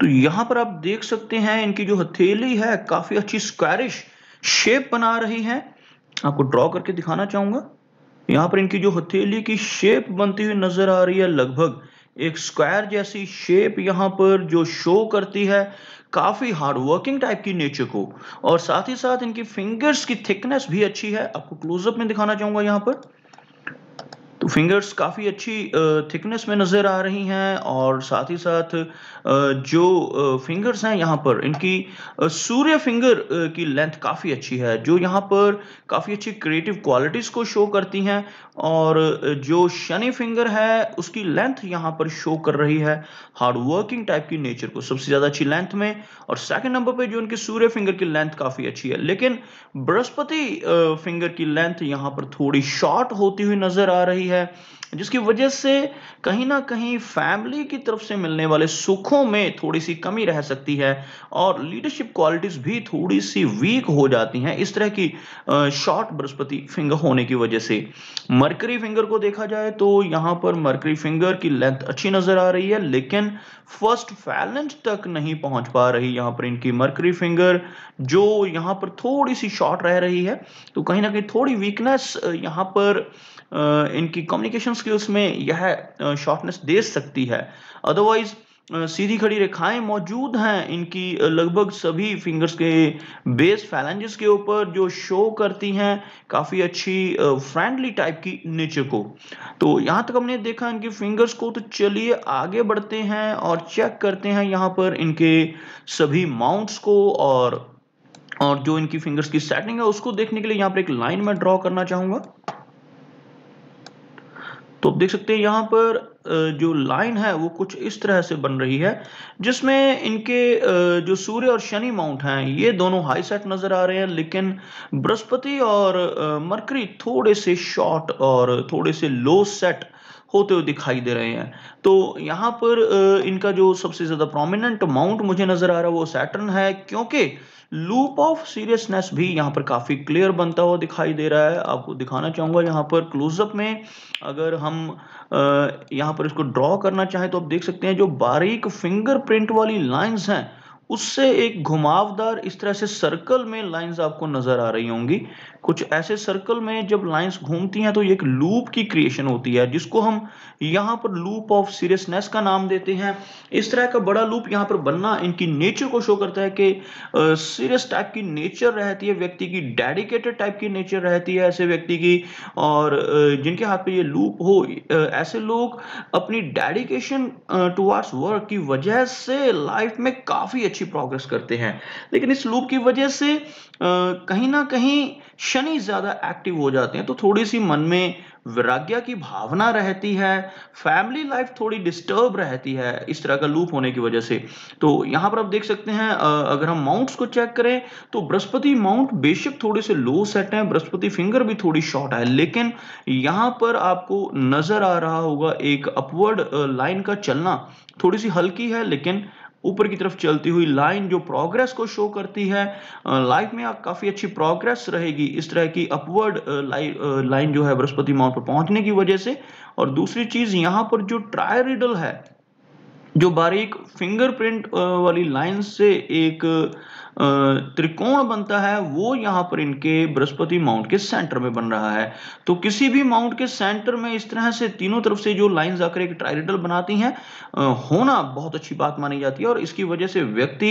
तो यहाँ पर आप देख सकते हैं इनकी जो हथेली है काफी अच्छी स्क्वायरिश शेप बना रही है आपको ड्रॉ करके दिखाना चाहूंगा यहाँ पर इनकी जो हथेली की शेप बनती हुई नजर आ रही है लगभग एक स्क्वायर जैसी शेप यहाँ पर जो शो करती है काफ़ी हार्ड वर्किंग टाइप की नेचर को और साथ ही साथ इनकी फिंगर्स की थिकनेस भी अच्छी है आपको क्लोजअप में दिखाना चाहूंगा यहाँ पर फिंगर्स काफ़ी अच्छी थिकनेस में नज़र आ रही हैं और साथ ही साथ जो फिंगर्स हैं यहाँ पर इनकी सूर्य फिंगर की लेंथ काफ़ी अच्छी है जो यहाँ पर काफ़ी अच्छी क्रिएटिव क्वालिटीज़ को शो करती हैं और जो शनि फिंगर है उसकी लेंथ यहाँ पर शो कर रही है हार्ड वर्किंग टाइप की नेचर को सबसे ज़्यादा अच्छी लेंथ में और सेकेंड नंबर पर जो इनकी सूर्य फिंगर की लेंथ काफ़ी अच्छी है लेकिन बृहस्पति फिंगर की लेंथ यहाँ पर थोड़ी शॉर्ट होती हुई नज़र आ रही है है जिसकी वजह से कहीं ना कहीं फैमिली की तरफ से मिलने वाले सुखों में थोड़ी सी कमी रह सकती है और लीडरशिप क्वालिटीज भी थोड़ी सी वीक हो जाती हैं इस तरह की शॉर्ट बृहस्पति फिंगर होने की वजह से मरकरी फिंगर को देखा जाए तो यहां पर मरकरी फिंगर की लेंथ अच्छी नजर आ रही है लेकिन फर्स्ट फैलेंस तक नहीं पहुंच पा रही यहां पर इनकी मरकरी फिंगर जो यहां पर थोड़ी सी शॉर्ट रह रही है तो कहीं ना कहीं थोड़ी वीकनेस यहां पर इनकी कम्युनिकेशन स्किल्स में यह शॉर्टनेस दे सकती है अदरवाइज सीधी खड़ी रेखाएं मौजूद हैं इनकी लगभग सभी फिंगर्स के बेस फैलेंजेस के ऊपर जो शो करती हैं काफ़ी अच्छी फ्रेंडली टाइप की नेचर को तो यहाँ तक हमने देखा इनकी फिंगर्स को तो चलिए आगे बढ़ते हैं और चेक करते हैं यहाँ पर इनके सभी माउंट्स को और और जो इनकी फिंगर्स की सेटिंग है उसको देखने के लिए यहाँ पर एक लाइन में ड्रॉ करना चाहूँगा तो आप देख सकते हैं यहाँ पर जो लाइन है वो कुछ इस तरह से बन रही है जिसमें इनके जो सूर्य और शनि माउंट हैं ये दोनों हाई सेट नज़र आ रहे हैं लेकिन बृहस्पति और मरकरी थोड़े से शॉर्ट और थोड़े से लो सेट होते हुए दिखाई दे रहे हैं तो यहाँ पर इनका जो सबसे ज़्यादा प्रोमिनेंट माउंट मुझे नज़र आ रहा है वो सैटर्न है क्योंकि लूप ऑफ सीरियसनेस भी यहाँ पर काफ़ी क्लियर बनता हुआ दिखाई दे रहा है आपको दिखाना चाहूंगा यहाँ पर क्लोजअप में अगर हम यहाँ पर इसको ड्रॉ करना चाहें तो आप देख सकते हैं जो बारीक फिंगरप्रिंट वाली लाइंस हैं उससे एक घुमावदार इस तरह से सर्कल में लाइंस आपको नजर आ रही होंगी कुछ ऐसे सर्कल में जब लाइंस घूमती हैं तो ये एक लूप की क्रिएशन होती है जिसको हम यहाँ पर लूप ऑफ सीरियसनेस का नाम देते हैं इस तरह का बड़ा लूप यहाँ पर बनना इनकी नेचर को शो करता है कि सीरियस टाइप की नेचर रहती है व्यक्ति की डेडिकेटेड टाइप की नेचर रहती है ऐसे व्यक्ति की और जिनके हाथ पे ये लूप हो ऐसे लोग अपनी डेडिकेशन टुवार्ड्स वर्क की वजह से लाइफ में काफ़ी अच्छी प्रोग्रेस करते हैं लेकिन इस लूप की वजह से कहीं ना कहीं शनि ज़्यादा एक्टिव हो जाते हैं तो थोड़ी सी मन में वैराग्य की भावना रहती है फैमिली लाइफ थोड़ी डिस्टर्ब रहती है इस तरह का लूप होने की वजह से तो यहां पर आप देख सकते हैं अगर हम माउंट्स को चेक करें तो बृहस्पति माउंट बेशक थोड़े से लो सेट है बृहस्पति फिंगर भी थोड़ी शॉर्ट है लेकिन यहाँ पर आपको नजर आ रहा होगा एक अपवर्ड लाइन का चलना थोड़ी सी हल्की है लेकिन ऊपर की तरफ चलती हुई लाइन जो प्रोग्रेस को शो करती है लाइफ में काफ़ी अच्छी प्रोग्रेस रहेगी इस तरह की अपवर्ड लाइन जो है बृहस्पति माउंट पर पहुंचने की वजह से और दूसरी चीज़ यहाँ पर जो ट्रायरिडल है जो बारीक फिंगरप्रिंट वाली लाइन से एक त्रिकोण बनता है वो यहाँ पर इनके बृहस्पति माउंट के सेंटर में बन रहा है तो किसी भी माउंट के सेंटर में इस तरह से तीनों तरफ से जो लाइन आकर एक ट्राइडेटल बनाती हैं होना बहुत अच्छी बात मानी जाती है और इसकी वजह से व्यक्ति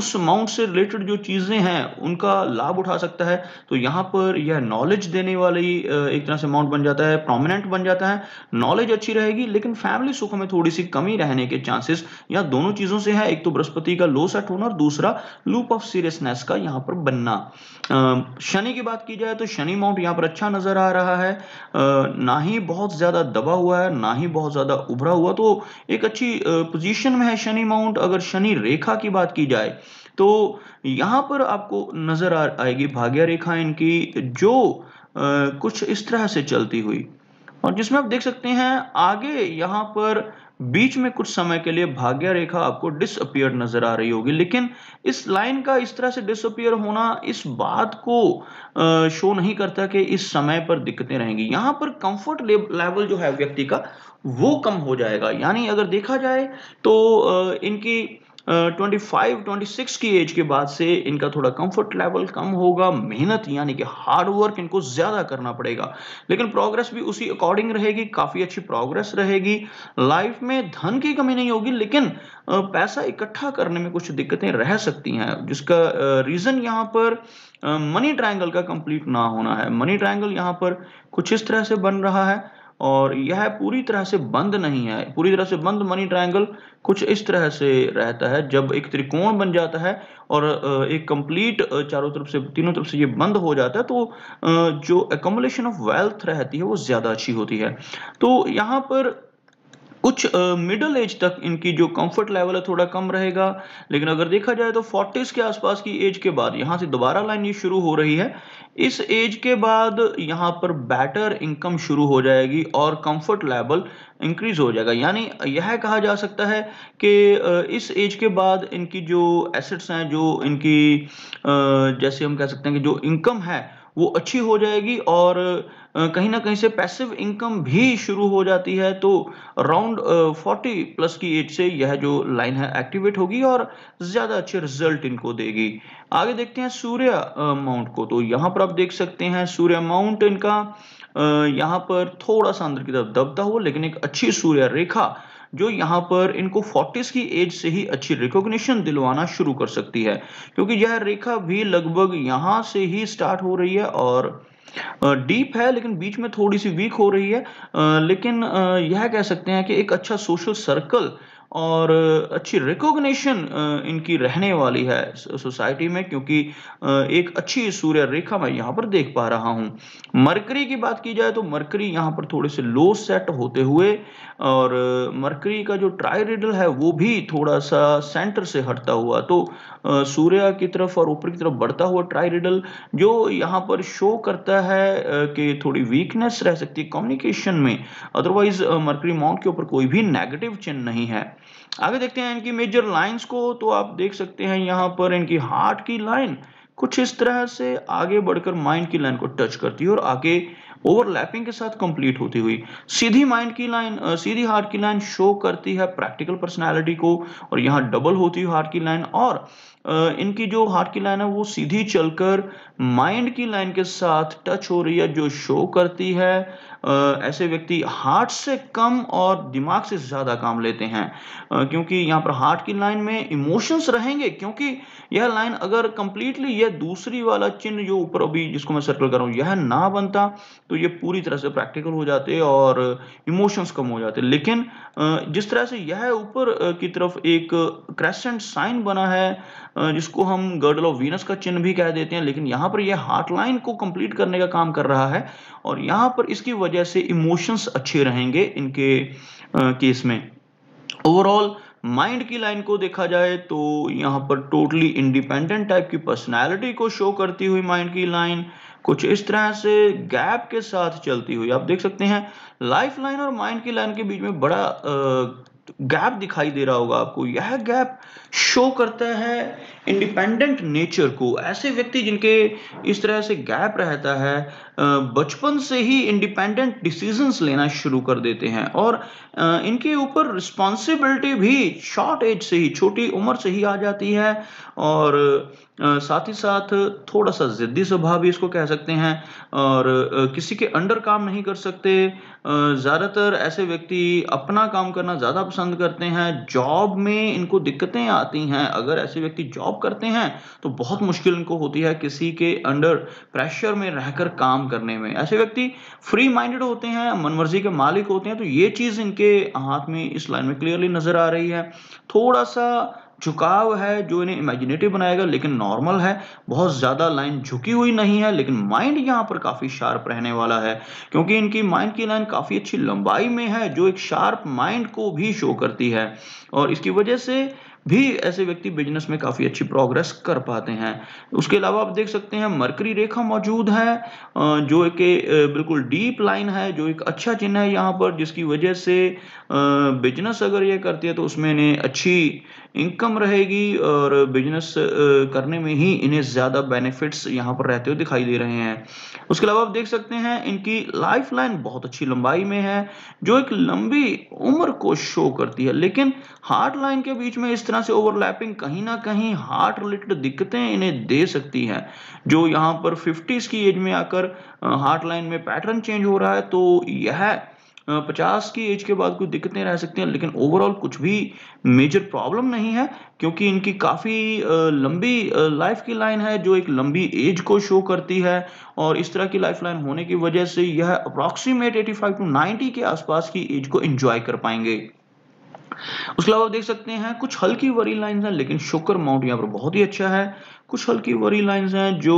उस माउंट से रिलेटेड जो चीज़ें हैं उनका लाभ उठा सकता है तो यहाँ पर यह नॉलेज देने वाली एक तरह से माउंट बन जाता है प्रोमिनेंट बन जाता है नॉलेज अच्छी रहेगी लेकिन फैमिली सुख में थोड़ी सी कमी रहने रहने के चांसेस या दोनों चीजों से है एक तो बृहस्पति का लो सेट होना और दूसरा लूप ऑफ सीरियसनेस का यहाँ पर बनना शनि की बात की जाए तो शनि माउंट यहाँ पर अच्छा नजर आ रहा है ना ही बहुत ज्यादा दबा हुआ है ना ही बहुत ज्यादा उभरा हुआ तो एक अच्छी पोजिशन में है शनि माउंट अगर शनि रेखा की बात की जाए तो यहाँ पर आपको नजर आ आएगी भाग्य रेखा इनकी जो आ, कुछ इस तरह से चलती हुई और जिसमें आप देख सकते हैं आगे यहाँ पर बीच में कुछ समय के लिए भाग्य रेखा आपको डिसअपियर नजर आ रही होगी लेकिन इस लाइन का इस तरह से डिसअपियर होना इस बात को शो नहीं करता कि इस समय पर दिक्कतें रहेंगी यहां पर कंफर्ट लेवल जो है व्यक्ति का वो कम हो जाएगा यानी अगर देखा जाए तो इनकी ट्वेंटी फाइव ट्वेंटी सिक्स की एज के बाद से इनका थोड़ा कंफर्ट लेवल कम होगा मेहनत यानी कि हार्ड वर्क इनको ज़्यादा करना पड़ेगा लेकिन प्रोग्रेस भी उसी अकॉर्डिंग रहेगी काफ़ी अच्छी प्रोग्रेस रहेगी लाइफ में धन की कमी नहीं होगी लेकिन पैसा इकट्ठा करने में कुछ दिक्कतें रह सकती हैं जिसका रीज़न यहाँ पर मनी ट्रायंगल का कंप्लीट ना होना है मनी ट्रायंगल यहाँ पर कुछ इस तरह से बन रहा है और यह पूरी तरह से बंद नहीं है पूरी तरह से बंद मनी ट्रायंगल कुछ इस तरह से रहता है जब एक त्रिकोण बन जाता है और एक कंप्लीट चारों तरफ से तीनों तरफ से ये बंद हो जाता है तो जो एकोमोलेशन ऑफ वेल्थ रहती है वो ज़्यादा अच्छी होती है तो यहाँ पर कुछ मिडल एज तक इनकी जो कंफर्ट लेवल है थोड़ा कम रहेगा लेकिन अगर देखा जाए तो फोर्टीज के आसपास की एज के बाद यहाँ से दोबारा लाइन ये शुरू हो रही है इस एज के बाद यहाँ पर बेटर इनकम शुरू हो जाएगी और कंफर्ट लेवल इंक्रीज हो जाएगा यानी यह कहा जा सकता है कि इस एज के बाद इनकी जो एसेट्स हैं जो इनकी जैसे हम कह सकते हैं कि जो इनकम है वो अच्छी हो जाएगी और कहीं ना कहीं से पैसिव इनकम भी शुरू हो जाती है तो राउंड फोर्टी प्लस की एज से यह जो लाइन है एक्टिवेट होगी और ज़्यादा अच्छे रिजल्ट इनको देगी आगे देखते हैं सूर्य माउंट को तो यहाँ पर आप देख सकते हैं सूर्य माउंट इनका यहाँ पर थोड़ा सा अंदर की तरफ दबता हुआ लेकिन एक अच्छी सूर्य रेखा जो यहाँ पर इनको 40s की एज से ही अच्छी रिकॉग्निशन दिलवाना शुरू कर सकती है क्योंकि यह रेखा भी लगभग यहाँ से ही स्टार्ट हो रही है और डीप है लेकिन बीच में थोड़ी सी वीक हो रही है लेकिन यह कह सकते हैं कि एक अच्छा सोशल सर्कल और अच्छी रिकॉग्निशन इनकी रहने वाली है सोसाइटी में क्योंकि एक अच्छी सूर्य रेखा मैं यहाँ पर देख पा रहा हूँ मरकरी की बात की जाए तो मरकरी यहाँ पर थोड़े से लो सेट होते हुए और मरकरी का जो ट्रायरिडल है वो भी थोड़ा सा सेंटर से हटता हुआ तो सूर्य की तरफ और ऊपर की तरफ बढ़ता हुआ ट्राइरिडल जो यहाँ पर शो करता है कि थोड़ी वीकनेस रह सकती है कम्युनिकेशन में अदरवाइज मर्करी माउंट के ऊपर कोई भी नेगेटिव चिन्ह नहीं है आगे देखते हैं इनकी मेजर लाइंस को तो आप देख सकते हैं यहाँ पर इनकी हार्ट की लाइन कुछ इस तरह से आगे बढ़कर माइंड की लाइन को टच करती है और आगे ओवरलैपिंग के साथ कंप्लीट होती हुई सीधी माइंड की लाइन सीधी हार्ट की लाइन शो करती है प्रैक्टिकल पर्सनैलिटी को और यहाँ डबल होती हुई हार्ट की लाइन और इनकी जो हार्ट की लाइन है वो सीधी चलकर माइंड की लाइन के साथ टच हो रही है जो शो करती है ऐसे व्यक्ति हार्ट से कम और दिमाग से ज़्यादा काम लेते हैं क्योंकि यहाँ पर हार्ट की लाइन में इमोशंस रहेंगे क्योंकि यह लाइन अगर कंप्लीटली यह दूसरी वाला चिन्ह जो ऊपर अभी जिसको मैं सर्कल कर रहा हूँ यह ना बनता तो ये पूरी तरह से प्रैक्टिकल हो जाते और इमोशंस कम हो जाते लेकिन जिस तरह से यह ऊपर की तरफ एक क्रेसेंट साइन बना है जिसको हम गर्डल ऑफ वीनस का चिन्ह भी कह देते हैं लेकिन यहाँ पर यह हार्ट लाइन को कंप्लीट करने का काम कर रहा है और यहाँ पर इसकी वजह वजह से इमोशंस अच्छे रहेंगे इनके केस में ओवरऑल माइंड की लाइन को देखा जाए तो यहाँ पर टोटली इंडिपेंडेंट टाइप की पर्सनालिटी को शो करती हुई माइंड की लाइन कुछ इस तरह से गैप के साथ चलती हुई आप देख सकते हैं लाइफ लाइन और माइंड की लाइन के बीच में बड़ा गैप दिखाई दे रहा होगा आपको यह गैप शो करता है इंडिपेंडेंट नेचर को ऐसे व्यक्ति जिनके इस तरह से गैप रहता है बचपन से ही इंडिपेंडेंट डिसीजंस लेना शुरू कर देते हैं और इनके ऊपर रिस्पॉन्सिबिलिटी भी शॉर्ट एज से ही छोटी उम्र से ही आ जाती है और साथ ही साथ थोड़ा सा ज़िद्दी स्वभाव भी इसको कह सकते हैं और किसी के अंडर काम नहीं कर सकते ज़्यादातर ऐसे व्यक्ति अपना काम करना ज़्यादा पसंद करते हैं जॉब में इनको दिक्कतें आती हैं अगर ऐसे व्यक्ति जॉब करते हैं तो बहुत मुश्किल इनको होती है किसी के अंडर प्रेशर में रहकर काम करने में ऐसे व्यक्ति फ्री माइंडेड होते हैं मनमर्जी के मालिक होते हैं तो ये चीज़ इनके हाथ में इस लाइन में क्लियरली नज़र आ रही है थोड़ा सा झुकाव है जो इन्हें इमेजिनेटिव बनाएगा लेकिन नॉर्मल है बहुत ज़्यादा लाइन झुकी हुई नहीं है लेकिन माइंड यहाँ पर काफ़ी शार्प रहने वाला है क्योंकि इनकी माइंड की लाइन काफ़ी अच्छी लंबाई में है जो एक शार्प माइंड को भी शो करती है और इसकी वजह से भी ऐसे व्यक्ति बिजनेस में काफ़ी अच्छी प्रोग्रेस कर पाते हैं उसके अलावा आप देख सकते हैं मरकरी रेखा मौजूद है जो एक बिल्कुल डीप लाइन है जो एक अच्छा चिन्ह है यहाँ पर जिसकी वजह से बिजनेस अगर ये करती है तो उसमें इन्हें अच्छी इनकम रहेगी और बिजनेस करने में ही इन्हें ज़्यादा बेनिफिट्स यहाँ पर रहते हुए दिखाई दे रहे हैं उसके अलावा आप देख सकते हैं इनकी लाइफ लाइन बहुत अच्छी लंबाई में है जो एक लंबी उम्र को शो करती है लेकिन हार्ड लाइन के बीच में इस तरह तरह से ओवरलैपिंग कहीं ना कहीं हार्ट रिलेटेड दिक्कतें इन्हें दे सकती है जो यहाँ पर फिफ्टीज़ की एज में आकर हार्ट लाइन में पैटर्न चेंज हो रहा है तो यह पचास की एज के बाद कुछ दिक्कतें रह सकती हैं लेकिन ओवरऑल कुछ भी मेजर प्रॉब्लम नहीं है क्योंकि इनकी काफ़ी लंबी लाइफ की लाइन है जो एक लंबी एज को शो करती है और इस तरह की लाइफ लाइन होने की वजह से यह अप्रॉक्सीमेट 85 टू 90 के आसपास की एज को एंजॉय कर पाएंगे उसके अलावा देख सकते हैं कुछ हल्की वरी लाइंस हैं लेकिन शुक्र माउंट यहाँ पर बहुत ही अच्छा है कुछ हल्की वरी लाइंस हैं जो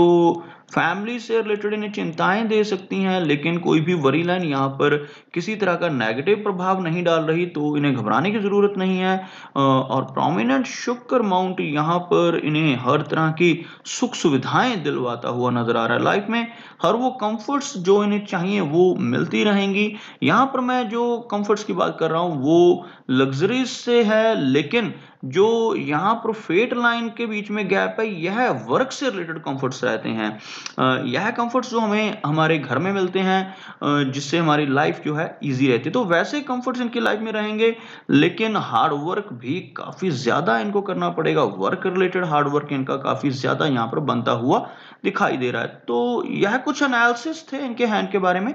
फैमिली से रिलेटेड इन्हें चिंताएं दे सकती हैं लेकिन कोई भी वरी लाइन यहाँ पर किसी तरह का नेगेटिव प्रभाव नहीं डाल रही तो इन्हें घबराने की ज़रूरत नहीं है और प्रोमिनेंट शुक्र माउंट यहाँ पर इन्हें हर तरह की सुख सुविधाएं दिलवाता हुआ नजर आ रहा है लाइफ में हर वो कंफर्ट्स जो इन्हें चाहिए वो मिलती रहेंगी यहाँ पर मैं जो कम्फर्ट्स की बात कर रहा हूँ वो लग्जरीज से है लेकिन जो यहाँ पर फेट लाइन के बीच में गैप है यह वर्क से रिलेटेड कंफर्ट्स रहते हैं यह कंफर्ट्स जो हमें हमारे घर में मिलते हैं जिससे हमारी लाइफ जो है इजी रहती है तो वैसे कंफर्ट्स इनकी लाइफ में रहेंगे लेकिन हार्ड वर्क भी काफ़ी ज़्यादा इनको करना पड़ेगा वर्क रिलेटेड हार्ड वर्क इनका काफ़ी ज़्यादा यहाँ पर बनता हुआ दिखाई दे रहा है तो यह कुछ एनालिसिस थे इनके हैंड के बारे में